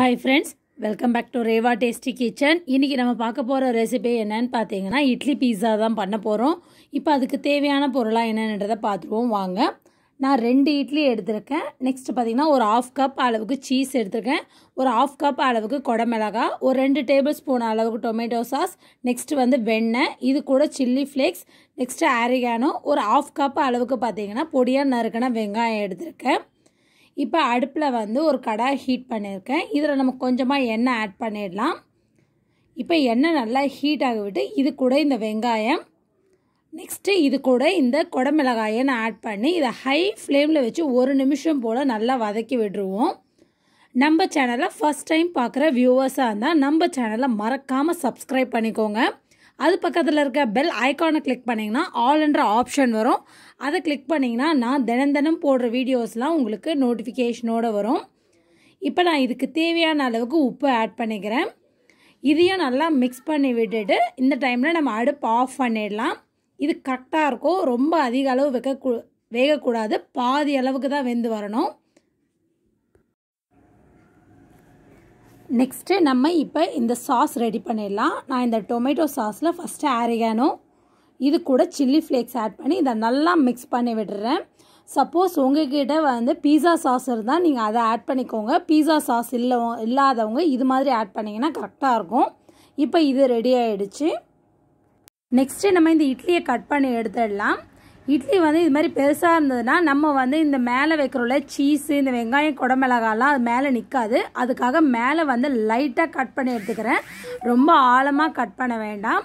hi friends welcome back to Reva tasty kitchen இன்றைக்கி நம்ம பார்க்க போகிற ரெசிபி என்னன்னு பார்த்தீங்கன்னா இட்லி பீஸா தான் பண்ண போகிறோம் இப்போ அதுக்கு தேவையான பொருளாக என்னென்றதை பார்த்துருவோம் வாங்க நான் ரெண்டு இட்லி எடுத்திருக்கேன் நெக்ஸ்ட் பார்த்திங்கன்னா ஒரு ஆஃப் கப் அளவுக்கு சீஸ் எடுத்திருக்கேன் ஒரு ஆஃப் கப் அளவுக்கு கொடமிளகா ஒரு ரெண்டு டேபிள் ஸ்பூன் அளவுக்கு டொமேட்டோ சாஸ் நெக்ஸ்ட்டு வந்து வெண்ணெய் இது கூட சில்லி ஃப்ளேக்ஸ் நெக்ஸ்ட்டு ஆரிகானோ ஒரு ஆஃப் கப் அளவுக்கு பார்த்தீங்கன்னா பொடியாக நறுக்கின வெங்காயம் எடுத்திருக்கேன் இப்போ அடுப்பில் வந்து ஒரு கடாய் ஹீட் பண்ணியிருக்கேன் இதில் நம்ம கொஞ்சமாக எண்ணெய் ஆட் பண்ணிடலாம் இப்போ எண்ணெய் நல்லா ஹீட் ஆகிவிட்டு இது கூட இந்த வெங்காயம் நெக்ஸ்ட்டு இது கூட இந்த குடமிளகாயை நான் ஆட் பண்ணி இதை ஹை ஃப்ளேமில் வச்சு ஒரு நிமிஷம் போல் நல்லா வதக்கி விட்டுருவோம் நம்ம சேனலை ஃபஸ்ட் டைம் பார்க்குற வியூவர்ஸாக இருந்தால் நம்ம சேனலை மறக்காமல் சப்ஸ்கிரைப் பண்ணிக்கோங்க அது பக்கத்தில் இருக்க பெல் ஐக்கானை கிளிக் பண்ணிங்கன்னா ஆல்ன்ற ஆப்ஷன் வரும் அதை கிளிக் பண்ணிங்கன்னா நான் தினம் தினம் போடுற வீடியோஸ்லாம் உங்களுக்கு நோட்டிஃபிகேஷனோடு வரும் இப்போ நான் இதுக்கு தேவையான அளவுக்கு உப்பு ஆட் பண்ணிக்கிறேன் இதையும் நல்லா மிக்ஸ் பண்ணி விட்டுட்டு இந்த டைமில் நம்ம அடுப்பு ஆஃப் பண்ணிடலாம் இது கரெக்டாக இருக்கும் ரொம்ப அதிக அளவு வைக்க வேகக்கூடாது பாதி அளவுக்கு தான் வெந்து வரணும் நெக்ஸ்ட்டு நம்ம இப்போ இந்த சாஸ் ரெடி பண்ணிடலாம் நான் இந்த டொமேட்டோ சாஸில் ஃபஸ்ட்டு ஆரிகானோ இது கூட சில்லி ஃப்ளேக்ஸ் ஆட் பண்ணி இதை நல்லா மிக்ஸ் பண்ணி விடுறேன் சப்போஸ் உங்ககிட்ட வந்து பீஸா சாஸ் இருந்தால் நீங்கள் அதை ஆட் பண்ணிக்கோங்க பீஸா சாஸ் இல்லை இல்லாதவங்க இது மாதிரி ஆட் பண்ணிங்கன்னா கரெக்டாக இருக்கும் இப்போ இது ரெடி ஆகிடுச்சு நெக்ஸ்ட்டு நம்ம இந்த இட்லியை கட் பண்ணி எடுத்துடலாம் இட்லி வந்து இது மாதிரி பெருசாக இருந்ததுன்னா நம்ம வந்து இந்த மேலே வைக்கிறோம்ல சீஸு இந்த வெங்காயம் குடமிளகாலாம் அது மேலே நிற்காது அதுக்காக மேலே வந்து லைட்டாக கட் பண்ணி எடுத்துக்கிறேன் ரொம்ப ஆழமாக கட் பண்ண வேண்டாம்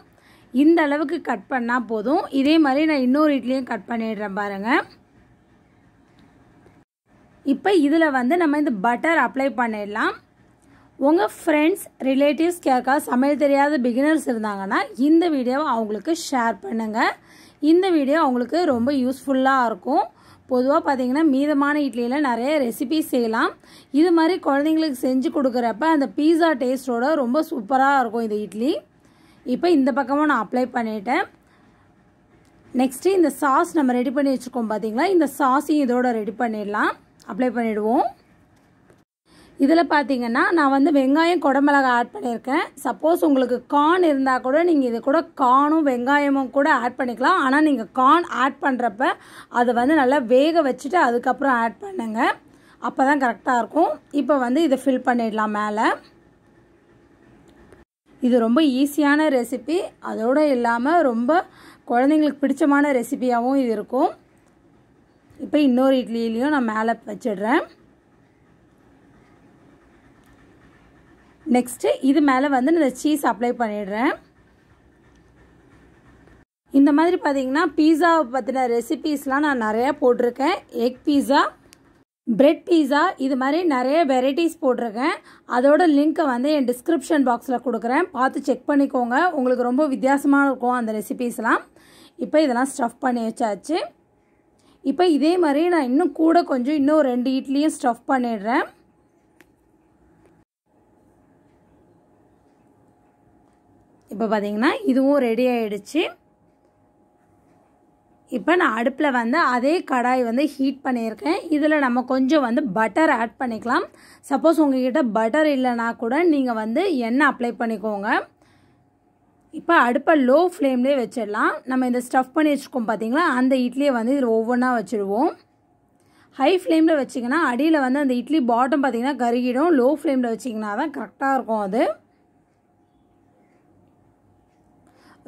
இந்த அளவுக்கு கட் பண்ணால் போதும் இதே மாதிரி நான் இன்னொரு இட்லியும் கட் பண்ணிடுறேன் பாருங்கள் இப்போ இதில் வந்து நம்ம இந்த பட்டர் அப்ளை பண்ணிடலாம் உங்கள் ஃப்ரெண்ட்ஸ் ரிலேட்டிவ்ஸ் கேட்க சமையல் தெரியாத பிகினர்ஸ் இருந்தாங்கன்னா இந்த வீடியோவை அவங்களுக்கு ஷேர் பண்ணுங்கள் இந்த வீடியோ அவங்களுக்கு ரொம்ப யூஸ்ஃபுல்லாக இருக்கும் பொதுவாக பார்த்தீங்கன்னா மீதமான இட்லியில் நிறைய ரெசிபி செய்யலாம் இது மாதிரி குழந்தைங்களுக்கு செஞ்சு கொடுக்குறப்ப அந்த பீஸா டேஸ்ட்டோட ரொம்ப சூப்பராக இருக்கும் இந்த இட்லி இப்போ இந்த பக்கமும் நான் அப்ளை பண்ணிட்டேன் நெக்ஸ்ட்டு இந்த சாஸ் நம்ம ரெடி பண்ணி வச்சுருக்கோம் பார்த்தீங்களா இந்த சாஸையும் இதோட ரெடி பண்ணிடலாம் அப்ளை பண்ணிவிடுவோம் இதில் பார்த்தீங்கன்னா நான் வந்து வெங்காயம் குடமிளகா ஆட் பண்ணியிருக்கேன் சப்போஸ் உங்களுக்கு கார்ன் இருந்தால் கூட நீங்கள் இது கூட கானும் வெங்காயமும் கூட ஆட் பண்ணிக்கலாம் ஆனால் நீங்கள் கார்ன் ஆட் பண்ணுறப்ப அதை வந்து நல்லா வேக வச்சுட்டு அதுக்கப்புறம் ஆட் பண்ணுங்கள் அப்போ தான் கரெக்டாக இருக்கும் இப்போ வந்து இதை ஃபில் பண்ணிடலாம் மேலே இது ரொம்ப ஈஸியான ரெசிபி அதோடு இல்லாமல் ரொம்ப குழந்தைங்களுக்கு பிடிச்சமான ரெசிபியாகவும் இது இருக்கும் இப்போ இன்னொரு இட்லியிலையும் நான் மேலே வச்சிடுறேன் நெக்ஸ்ட்டு இது மேலே வந்து இந்த சீஸ் அப்ளை பண்ணிடுறேன் இந்த மாதிரி பார்த்தீங்கன்னா பீஸாவை பற்றின ரெசிபீஸ்லாம் நான் நிறையா போட்டிருக்கேன் எக் பீஸா பிரெட் பீஸா இது மாதிரி நிறைய வெரைட்டிஸ் போட்டிருக்கேன் அதோட லிங்க்கை வந்து என் டிஸ்கிரிப்ஷன் பாக்ஸில் கொடுக்குறேன் பார்த்து செக் பண்ணிக்கோங்க உங்களுக்கு ரொம்ப வித்தியாசமாக இருக்கும் அந்த ரெசிபீஸ்லாம் இப்போ இதெல்லாம் ஸ்டஃப் பண்ணி வச்சாச்சு இப்போ இதே மாதிரி நான் இன்னும் கூட கொஞ்சம் இன்னும் ரெண்டு இட்லியும் ஸ்டஃப் பண்ணிடுறேன் இப்போ பார்த்தீங்கன்னா இதுவும் ரெடி ஆகிடுச்சு இப்போ நான் அடுப்பில் வந்து அதே கடாய் வந்து ஹீட் பண்ணியிருக்கேன் இதில் நம்ம கொஞ்சம் வந்து பட்டர் ஆட் பண்ணிக்கலாம் சப்போஸ் உங்ககிட்ட பட்டர் இல்லைனா கூட நீங்கள் வந்து எண்ணெய் அப்ளை பண்ணிக்கோங்க இப்போ அடுப்பை லோ ஃப்ளேம்லேயே வச்சிடலாம் நம்ம இந்த ஸ்டஃப் பண்ணி வச்சுருக்கோம் பார்த்தீங்களா அந்த இட்லியை வந்து இதில் ஒவ்வொன்றா வச்சுருவோம் ஹை ஃப்ளேமில் வச்சிங்கன்னா அடியில் வந்து அந்த இட்லி பாட்டம் பார்த்திங்கன்னா கருகிடும் லோ ஃப்ளேமில் வச்சிங்கன்னா தான் கரெக்டாக இருக்கும் அது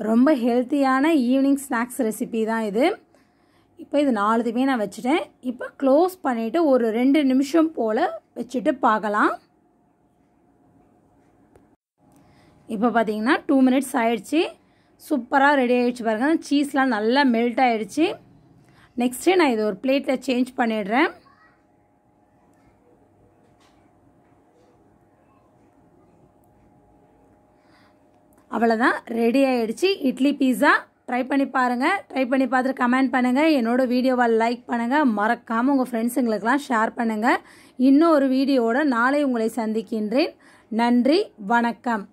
ரொம்ப ஹெல்த்தியான ஈவினிங் ஸ்நாக்ஸ் ரெசிபி தான் இது இப்போ இது நாலுதுமே நான் வச்சுட்டேன் இப்போ க்ளோஸ் பண்ணிவிட்டு ஒரு ரெண்டு நிமிஷம் போல் வச்சுட்டு பார்க்கலாம் இப்போ பார்த்தீங்கன்னா டூ மினிட்ஸ் ஆயிடுச்சு சூப்பராக ரெடி ஆகிடுச்சு பாருங்கள் சீஸ்லாம் நல்லா மெல்ட் ஆகிடுச்சு நெக்ஸ்ட்டு நான் இது ஒரு பிளேட்டில் சேஞ்ச் பண்ணிடுறேன் அவ்வளோதான் ரெடி ஆகிடுச்சு இட்லி பீஸா ட்ரை பண்ணி பாருங்கள் ட்ரை பண்ணி பார்த்துட்டு கமெண்ட் பண்ணுங்கள் என்னோடய வீடியோவை லைக் பண்ணுங்கள் மறக்காமல் உங்கள் ஃப்ரெண்ட்ஸுங்களுக்கெல்லாம் ஷேர் பண்ணுங்கள் இன்னும் ஒரு வீடியோவோட நாளை உங்களை சந்திக்கின்றேன் நன்றி வணக்கம்